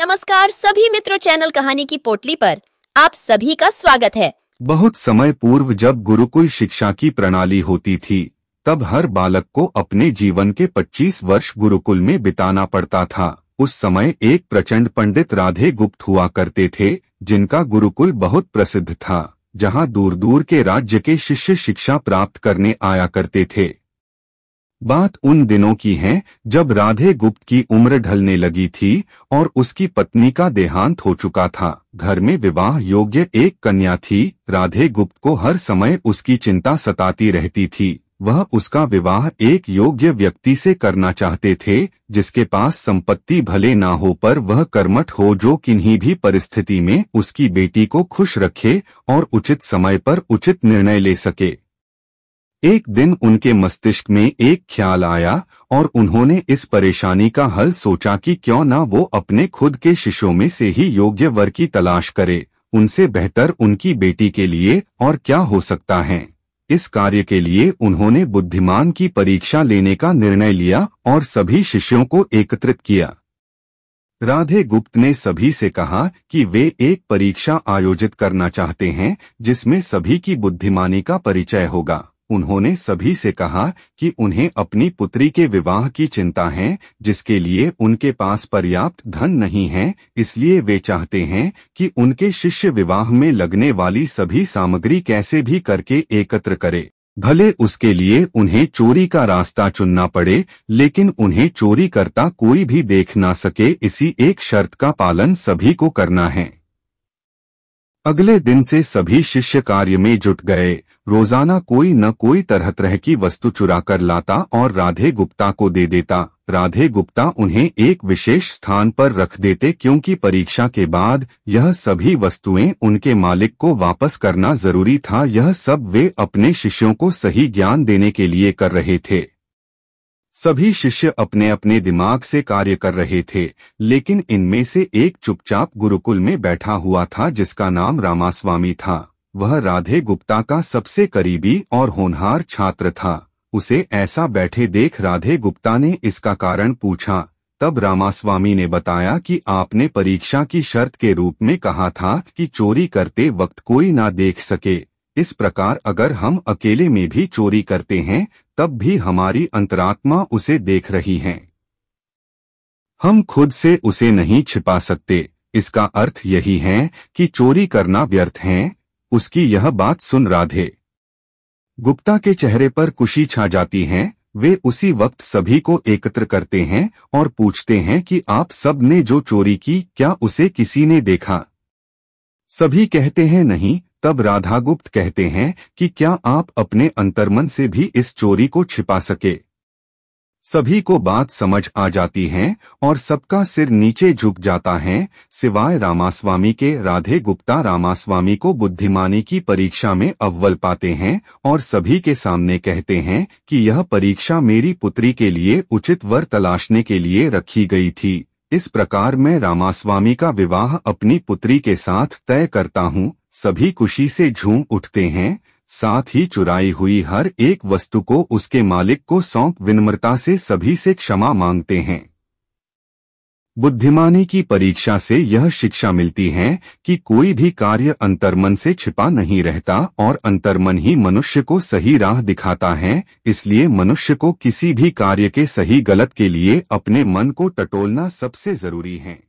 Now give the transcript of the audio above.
नमस्कार सभी मित्रों चैनल कहानी की पोटली पर आप सभी का स्वागत है बहुत समय पूर्व जब गुरुकुल शिक्षा की प्रणाली होती थी तब हर बालक को अपने जीवन के 25 वर्ष गुरुकुल में बिताना पड़ता था उस समय एक प्रचंड पंडित राधे गुप्त हुआ करते थे जिनका गुरुकुल बहुत प्रसिद्ध था जहाँ दूर दूर के राज्य के शिष्य शिक्षा प्राप्त करने आया करते थे बात उन दिनों की है जब राधे गुप्त की उम्र ढलने लगी थी और उसकी पत्नी का देहांत हो चुका था घर में विवाह योग्य एक कन्या थी राधे गुप्त को हर समय उसकी चिंता सताती रहती थी वह उसका विवाह एक योग्य व्यक्ति से करना चाहते थे जिसके पास संपत्ति भले ना हो पर वह कर्मठ हो जो किन्हीं भी परिस्थिति में उसकी बेटी को खुश रखे और उचित समय पर उचित निर्णय ले सके एक दिन उनके मस्तिष्क में एक ख्याल आया और उन्होंने इस परेशानी का हल सोचा कि क्यों ना वो अपने खुद के शिष्यों में से ही योग्य वर की तलाश करे उनसे बेहतर उनकी बेटी के लिए और क्या हो सकता है इस कार्य के लिए उन्होंने बुद्धिमान की परीक्षा लेने का निर्णय लिया और सभी शिष्यों को एकत्रित किया राधे गुप्त ने सभी से कहा कि वे एक परीक्षा आयोजित करना चाहते हैं जिसमें सभी की बुद्धिमानी का परिचय होगा उन्होंने सभी से कहा कि उन्हें अपनी पुत्री के विवाह की चिंता है जिसके लिए उनके पास पर्याप्त धन नहीं है इसलिए वे चाहते हैं कि उनके शिष्य विवाह में लगने वाली सभी सामग्री कैसे भी करके एकत्र करे भले उसके लिए उन्हें चोरी का रास्ता चुनना पड़े लेकिन उन्हें चोरी करता कोई भी देख ना सके इसी एक शर्त का पालन सभी को करना है अगले दिन से सभी शिष्य कार्य में जुट गए रोजाना कोई न कोई तरह तरह की वस्तु चुरा कर लाता और राधे गुप्ता को दे देता राधे गुप्ता उन्हें एक विशेष स्थान पर रख देते क्योंकि परीक्षा के बाद यह सभी वस्तुएं उनके मालिक को वापस करना जरूरी था यह सब वे अपने शिष्यों को सही ज्ञान देने के लिए कर रहे थे सभी शिष्य अपने अपने दिमाग से कार्य कर रहे थे लेकिन इनमें से एक चुपचाप गुरुकुल में बैठा हुआ था जिसका नाम रामास्वामी था वह राधे गुप्ता का सबसे करीबी और होनहार छात्र था उसे ऐसा बैठे देख राधे गुप्ता ने इसका कारण पूछा तब रामास्वामी ने बताया कि आपने परीक्षा की शर्त के रूप में कहा था कि चोरी करते वक्त कोई ना देख सके इस प्रकार अगर हम अकेले में भी चोरी करते हैं तब भी हमारी अंतरात्मा उसे देख रही है हम खुद से उसे नहीं छिपा सकते इसका अर्थ यही है कि चोरी करना व्यर्थ है उसकी यह बात सुन राधे गुप्ता के चेहरे पर खुशी छा जाती है वे उसी वक्त सभी को एकत्र करते हैं और पूछते हैं कि आप सब ने जो चोरी की क्या उसे किसी ने देखा सभी कहते हैं नहीं तब राधागुप्त कहते हैं कि क्या आप अपने अंतर्मन से भी इस चोरी को छिपा सके सभी को बात समझ आ जाती है और सबका सिर नीचे झुक जाता है सिवाय रामास्वामी के राधे गुप्ता रामास्वामी को बुद्धिमानी की परीक्षा में अव्वल पाते हैं और सभी के सामने कहते हैं कि यह परीक्षा मेरी पुत्री के लिए उचित वर तलाशने के लिए रखी गई थी इस प्रकार मैं रामास्वामी का विवाह अपनी पुत्री के साथ तय करता हूँ सभी खुशी से झूम उठते हैं साथ ही चुराई हुई हर एक वस्तु को उसके मालिक को सौंप विनम्रता से सभी से क्षमा मांगते हैं बुद्धिमानी की परीक्षा से यह शिक्षा मिलती है कि कोई भी कार्य अंतर्मन से छिपा नहीं रहता और अंतर्मन ही मनुष्य को सही राह दिखाता है इसलिए मनुष्य को किसी भी कार्य के सही गलत के लिए अपने मन को टटोलना सबसे जरूरी है